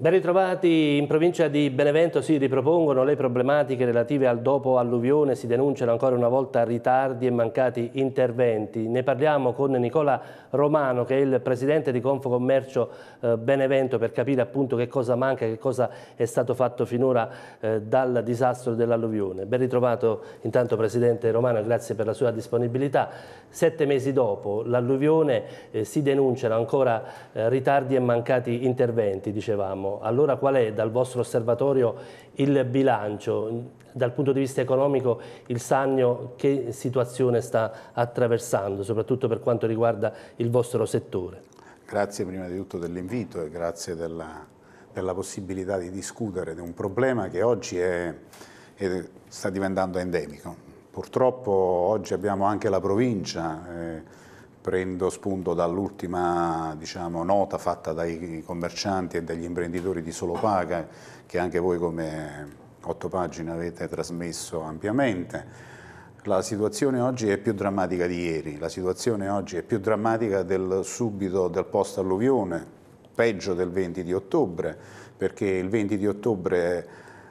Ben ritrovati in provincia di Benevento si ripropongono le problematiche relative al dopo alluvione, si denunciano ancora una volta ritardi e mancati interventi. Ne parliamo con Nicola Romano che è il presidente di Confcommercio eh, Benevento per capire appunto che cosa manca, che cosa è stato fatto finora eh, dal disastro dell'alluvione. Ben ritrovato intanto presidente Romano, grazie per la sua disponibilità. Sette mesi dopo l'alluvione eh, si denunciano ancora ritardi e mancati interventi, dicevamo dell'uomo. Allora qual è dal vostro osservatorio il bilancio? Dal punto di vista economico il Sannio che situazione sta attraversando, soprattutto per quanto riguarda il vostro settore? Grazie prima di tutto dell'invito e grazie della, della, possibilità di discutere di un problema che oggi è, è, sta diventando endemico. Purtroppo oggi abbiamo anche la provincia, eh, prendo spunto dall'ultima diciamo, nota fatta dai commercianti e dagli imprenditori di Solopaga, che anche voi come otto pagine avete trasmesso ampiamente. La situazione oggi è più drammatica di ieri, la situazione oggi è più drammatica del subito del post-alluvione, peggio del 20 di ottobre, perché il 20 di ottobre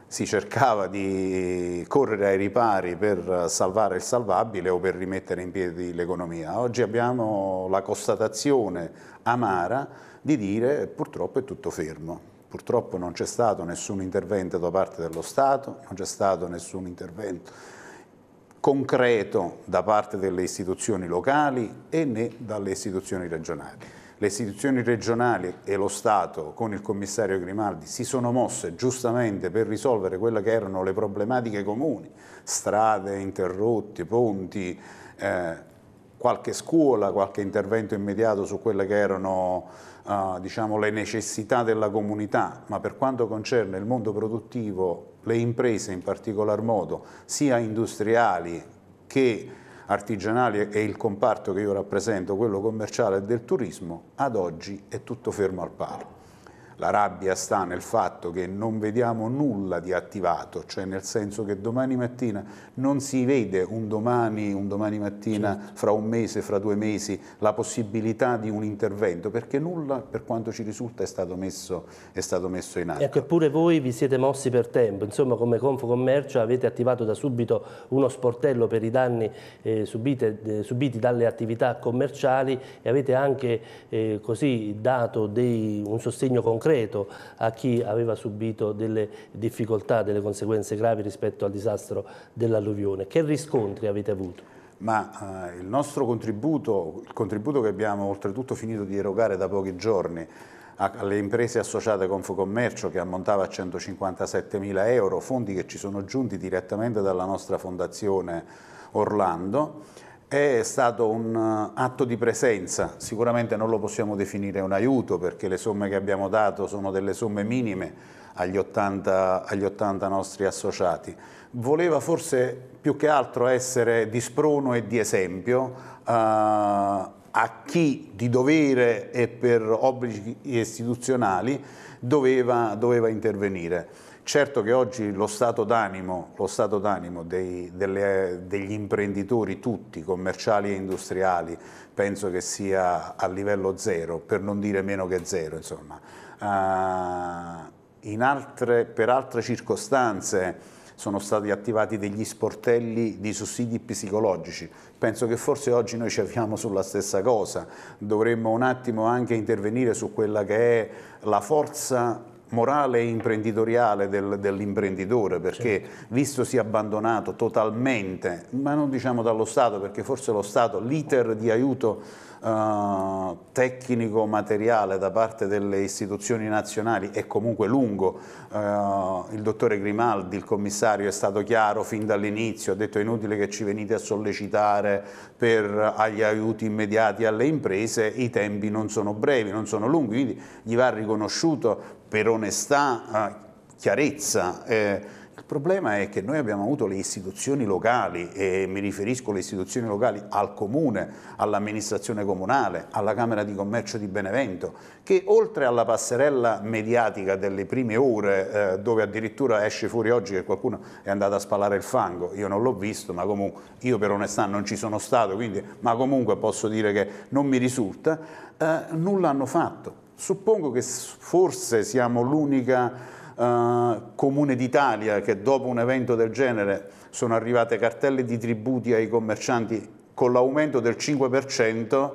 si cercava di correre ai ripari per salvare il salvabile o per rimettere in piedi l'economia. Oggi abbiamo la constatazione amara di dire che purtroppo è tutto fermo. Purtroppo non c'è stato nessun intervento da parte dello Stato, non c'è stato nessun intervento concreto da parte delle istituzioni locali e né dalle istituzioni regionali le istituzioni regionali e lo Stato con il commissario Grimaldi si sono mosse giustamente per risolvere quelle che erano le problematiche comuni, strade interrotte, ponti, eh, qualche scuola, qualche intervento immediato su quelle che erano uh, diciamo, le necessità della comunità, ma per quanto concerne il mondo produttivo, le imprese in particolar modo, sia industriali che artigianali e il comparto che io rappresento, quello commerciale e del turismo, ad oggi è tutto fermo al palo. La rabbia sta nel fatto che non vediamo nulla di attivato, cioè nel senso che domani mattina non si vede un domani, un domani mattina, certo. fra un mese, fra due mesi, la possibilità di un intervento, perché nulla per quanto ci risulta è stato messo, è stato messo in atto. Ecco, eppure voi vi siete mossi per tempo, insomma come Confcommercio avete attivato da subito uno sportello per i danni eh, subite, eh, subiti dalle attività commerciali e avete anche eh, così dato dei, un sostegno concreto concreto a chi aveva subito delle difficoltà, delle conseguenze gravi rispetto al disastro dell'alluvione. Che riscontri avete avuto? ma eh, il nostro contributo, il contributo che abbiamo oltretutto finito di erogare da pochi giorni alle imprese associate con Focommercio che ammontava a 157 mila euro, fondi che ci sono giunti direttamente dalla nostra fondazione Orlando, è stato un eh, atto di presenza, sicuramente non lo possiamo definire un aiuto perché le somme che abbiamo dato sono delle somme minime agli 80, agli 80 nostri associati. Voleva forse più che altro essere di sprono e di esempio eh, a chi di dovere e per obblighi istituzionali doveva, doveva intervenire. Certo che oggi lo stato d'animo, degli imprenditori tutti, commerciali e industriali, penso che sia a livello zero, per non dire meno che zero, insomma. Uh, altre, per altre circostanze sono stati attivati degli sportelli di sussidi psicologici. Penso che forse oggi noi ci avviamo sulla stessa cosa. Dovremmo un attimo anche intervenire su quella che è la forza morale imprenditoriale del, dell'imprenditore perché certo. è abbandonato totalmente, ma non diciamo dallo Stato perché forse lo Stato, l'iter di aiuto eh, tecnico-materiale da parte delle istituzioni nazionali è comunque lungo. Eh, il dottore Grimaldi, il commissario, è stato chiaro fin dall'inizio, ha detto è inutile che ci venite a sollecitare per agli aiuti immediati alle imprese, i tempi non sono brevi, non sono lunghi, quindi gli va riconosciuto per onestà, eh, chiarezza eh, il problema è che noi abbiamo avuto le istituzioni locali, e mi riferisco alle istituzioni locali al Comune, all'amministrazione comunale, alla Camera di Commercio di Benevento, che oltre alla passerella mediatica delle prime ore, eh, dove addirittura esce fuori oggi che qualcuno è andato a spalare il fango, io non l'ho visto, ma comunque io per onestà non ci sono stato, quindi, ma comunque posso dire che non mi risulta, eh, nulla hanno fatto. Suppongo che forse siamo l'unica eh, comune d'Italia che dopo un evento del genere sono arrivate cartelle di tributi ai commercianti con l'aumento del 5%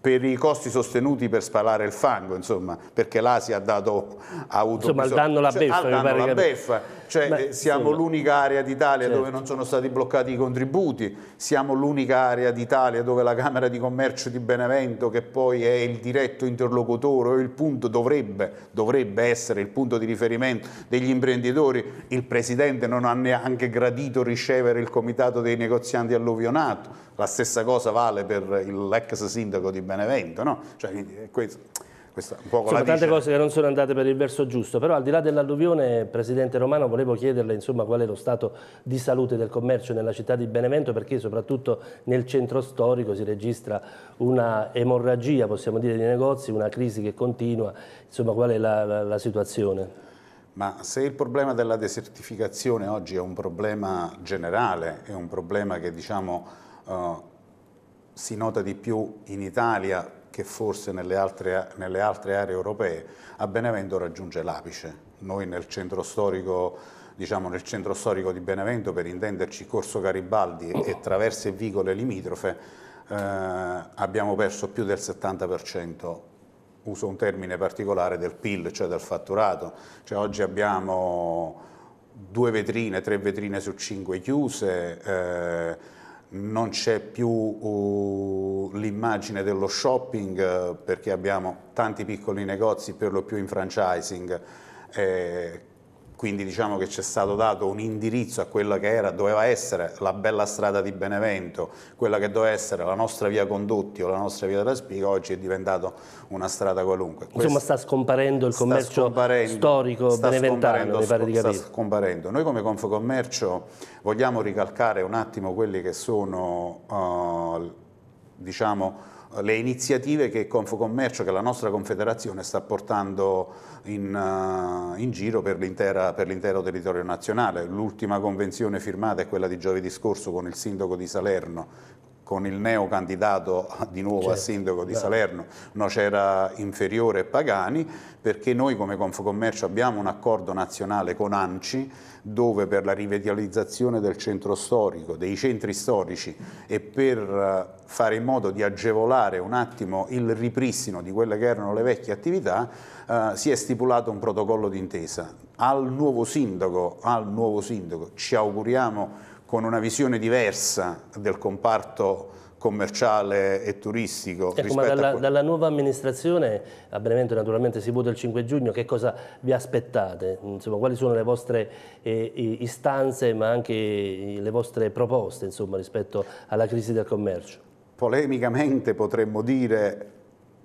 per i costi sostenuti per spalare il fango, insomma, perché l'Asia ha dato ha avuto insomma, bisogno, al danno la cioè, beffa, cioè, al danno la beffa. Cioè, Beh, eh, siamo sì, l'unica area d'Italia certo. dove non sono stati bloccati i contributi, siamo l'unica area d'Italia dove la Camera di Commercio di Benevento, che poi è il diretto interlocutore o il punto dovrebbe, dovrebbe essere il punto di riferimento degli imprenditori, il Presidente non ha neanche gradito ricevere il comitato dei negozianti alluvionato, la stessa cosa vale per l'ex sindaco di Benevento, no? Cioè, eh, questa, un po' insomma, tante cose che non sono andate per il verso giusto, però al di là dell'alluvione, Presidente Romano, volevo chiederle insomma, qual è lo stato di salute del commercio nella città di Benevento, perché soprattutto nel centro storico si registra una emorragia, possiamo dire, di negozi, una crisi che continua, insomma qual è la, la, la situazione? Ma se il problema della desertificazione oggi è un problema generale, è un problema che diciamo, eh, si nota di più in Italia che forse nelle altre, nelle altre aree europee a Benevento raggiunge l'apice. Noi nel centro storico diciamo nel centro storico di Benevento, per intenderci Corso Garibaldi e traverse e vicole limitrofe, eh, abbiamo perso più del 70%, uso un termine particolare, del PIL, cioè del fatturato. Cioè oggi abbiamo due vetrine, tre vetrine su cinque chiuse, eh, non c'è più uh, l'immagine dello shopping uh, perché abbiamo tanti piccoli negozi per lo più in franchising eh, quindi diciamo che c'è stato dato un indirizzo a quella che era, doveva essere la bella strada di Benevento, quella che doveva essere la nostra via Condotti o la nostra via della Spiga, oggi è diventata una strada qualunque. Insomma Questo sta scomparendo il commercio scomparendo, storico sta beneventano, mi pare di capire. Sta scomparendo. Noi come Confcommercio vogliamo ricalcare un attimo quelli che sono, uh, diciamo, le iniziative che Confcommercio, che la nostra confederazione sta portando in, eh, in giro per, l'intero territorio nazionale. L'ultima convenzione firmata è quella di giovedì scorso con il sindaco di Salerno, con il neo candidato di nuovo certo, a sindaco di beh. Salerno, Nocera Inferiore Pagani, perché noi come Confcommercio abbiamo un accordo nazionale con ANCI dove per la rivitalizzazione del centro storico, dei centri storici e per eh, fare in modo di agevolare un attimo il ripristino di quelle che erano le vecchie attività, eh, si è stipulato un protocollo d'intesa. Al nuovo sindaco, al nuovo sindaco, ci auguriamo con una visione diversa del comparto commerciale e turistico. Ecco, ma dalla, dalla, nuova amministrazione, a Benevento naturalmente si vota il 5 giugno, che cosa vi aspettate? Insomma, quali sono le vostre eh, istanze ma anche le vostre proposte insomma, rispetto alla crisi del commercio? Polemicamente potremmo dire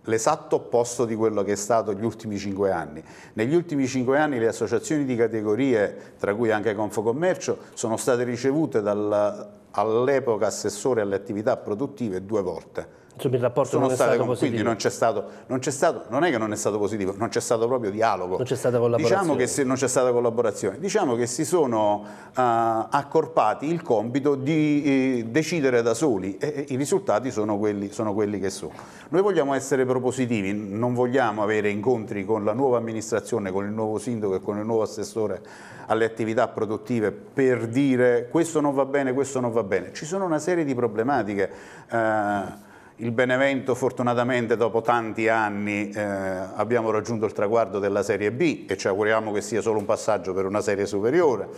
l'esatto opposto di quello che è stato negli ultimi cinque anni. Negli ultimi cinque anni le associazioni di categorie, tra cui anche Confocommercio, sono state ricevute dal, all'epoca assessore alle attività produttive due volte Insomma, il rapporto sono non è stato positivo. Quindi non c'è stato, non c'è stato, non è che non è stato positivo, non c'è stato proprio dialogo. Non c'è stata collaborazione. Diciamo che se non c'è stata collaborazione, diciamo che si sono uh, accorpati il compito di eh, decidere da soli e, e i risultati sono quelli, sono quelli, che sono. Noi vogliamo essere propositivi, non vogliamo avere incontri con la nuova amministrazione, con il nuovo sindaco e con il nuovo assessore alle attività produttive per dire questo non va bene, questo non va bene. Ci sono una serie di problematiche. Uh, il Benevento fortunatamente dopo tanti anni eh, abbiamo raggiunto il traguardo della Serie B e ci auguriamo che sia solo un passaggio per una serie superiore.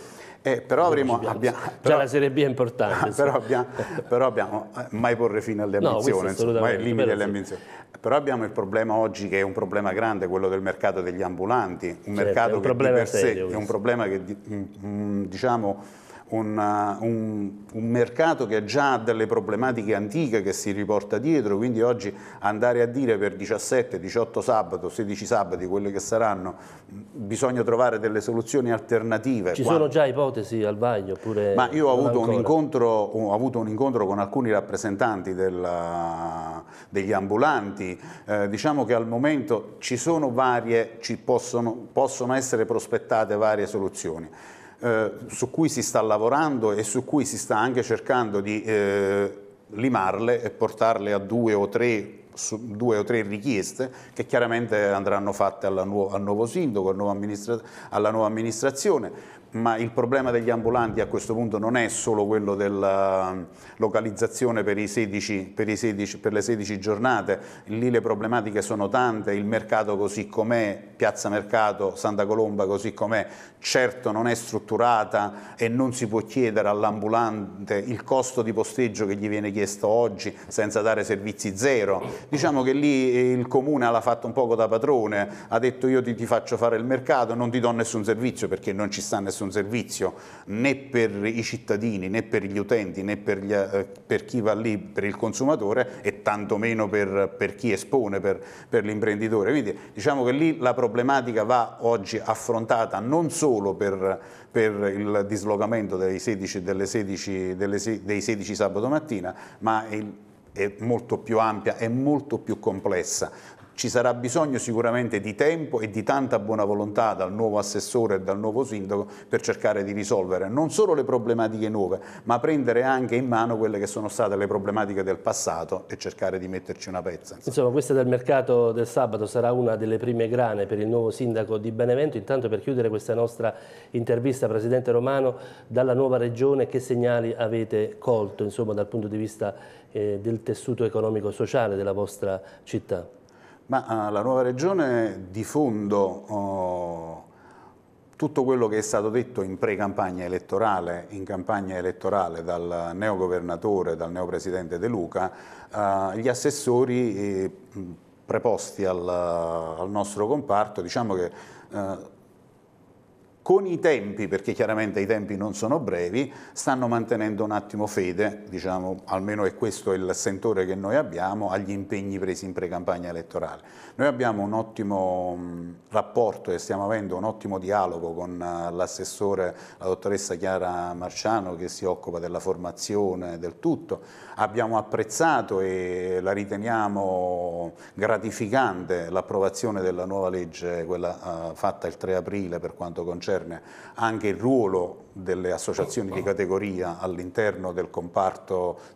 Eh, però avremo, abbiamo, però, Già la Serie B è importante. Però abbiamo, però eh, abbiamo mai porre fine alle ambizioni, no, insomma, mai limiti alle ambizioni. Però abbiamo il problema oggi che è un problema grande, quello del mercato degli ambulanti, un certo, mercato un che di per sé serio, è un problema che mm, mm, diciamo una, uh, un, un, mercato che già ha delle problematiche antiche che si riporta dietro, quindi oggi andare a dire per 17, 18 sabato, 16 sabati, quelle che saranno, bisogna trovare delle soluzioni alternative. Ci sono già ipotesi al vaglio? Oppure Ma io ho avuto, un incontro, ho avuto, un incontro, con alcuni rappresentanti della, uh, degli ambulanti, eh, diciamo che al momento ci sono varie, ci possono, possono essere prospettate varie soluzioni. Eh, su cui si sta lavorando e su cui si sta anche cercando di eh, limarle e portarle a due o tre due o tre richieste che chiaramente andranno fatte nuova, al nuovo sindaco, al nuovo alla nuova amministrazione, ma il problema degli ambulanti a questo punto non è solo quello della localizzazione per, 16, per, 16, per le 16 giornate, lì le problematiche sono tante, il mercato così com'è, Piazza Mercato, Santa Colomba così com'è, certo non è strutturata e non si può chiedere all'ambulante il costo di posteggio che gli viene chiesto oggi senza dare servizi zero, diciamo che lì eh, il comune l'ha fatto un poco da padrone, ha detto io ti, ti, faccio fare il mercato, non ti do nessun servizio perché non ci sta nessun servizio né per i cittadini né per gli utenti né per, gli, eh, per chi va lì, per il consumatore e tantomeno per, per chi espone, per, per l'imprenditore. Quindi diciamo che lì la problematica va oggi affrontata non solo per, per il dislocamento 16, delle 16, delle, dei 16 sabato mattina, ma il è molto più ampia, è molto più complessa ci sarà bisogno sicuramente di tempo e di tanta buona volontà dal nuovo assessore e dal nuovo sindaco per cercare di risolvere non solo le problematiche nuove, ma prendere anche in mano quelle che sono state le problematiche del passato e cercare di metterci una pezza. Insomma, insomma questa del mercato del sabato sarà una delle prime grane per il nuovo sindaco di Benevento. Intanto per chiudere questa nostra intervista, Presidente Romano, dalla nuova regione che segnali avete colto insomma, dal punto di vista eh, del tessuto economico-sociale e della vostra città? Ma ah, la nuova regione di fondo oh, tutto quello che è stato detto in pre-campagna elettorale, in campagna elettorale dal neogovernatore, dal neopresidente De Luca, eh, gli assessori eh, preposti al, al, nostro comparto, diciamo che eh, con i tempi, perché chiaramente i tempi non sono brevi, stanno mantenendo un attimo fede, diciamo, almeno è questo il sentore che noi abbiamo, agli impegni presi in pre-campagna elettorale. Noi abbiamo un ottimo mm, rapporto e stiamo avendo un ottimo dialogo con eh, l'assessore, la dottoressa Chiara Marciano, che si occupa della formazione, del tutto. Abbiamo apprezzato e la riteniamo gratificante l'approvazione della nuova legge, quella eh, fatta il 3 aprile per quanto concerne concerne anche il ruolo delle associazioni di categoria all'interno del,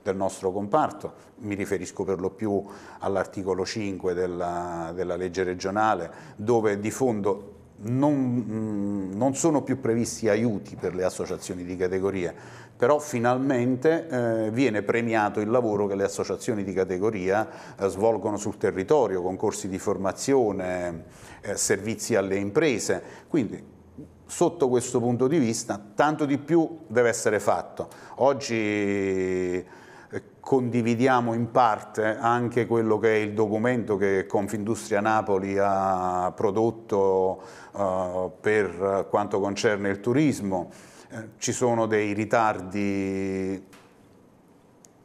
del, nostro comparto, mi riferisco per lo più all'articolo 5 della, della legge regionale dove di fondo non, mm, non, sono più previsti aiuti per le associazioni di categoria, però finalmente eh, viene premiato il lavoro che le associazioni di categoria eh, svolgono sul territorio, con corsi di formazione, eh, servizi alle imprese, quindi sotto questo punto di vista tanto di più deve essere fatto. Oggi eh, condividiamo in parte anche quello che è il documento che Confindustria Napoli ha prodotto uh, per quanto concerne il turismo. Eh, ci sono dei ritardi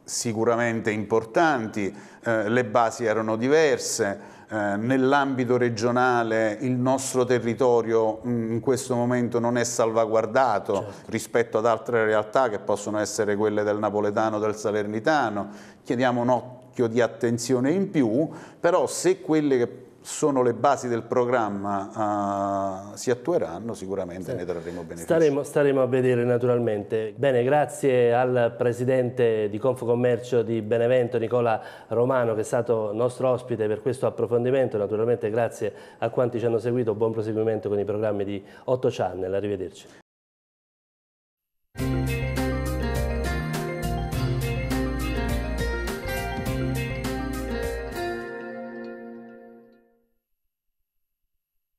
sicuramente importanti, eh, le basi erano diverse, eh, nell'ambito regionale il nostro territorio mh, mm, in questo momento non è salvaguardato certo. rispetto ad altre realtà che possono essere quelle del napoletano, del salernitano, chiediamo un occhio di attenzione in più, però se quelle che sono le basi del programma, uh, si attueranno, sicuramente sì. ne trarremo beneficio. Staremo, staremo, a vedere naturalmente. Bene, grazie al presidente di Confcommercio di Benevento, Nicola Romano, che è stato nostro ospite per questo approfondimento. Naturalmente grazie a quanti ci hanno seguito, buon proseguimento con i programmi di 8 Channel, arrivederci.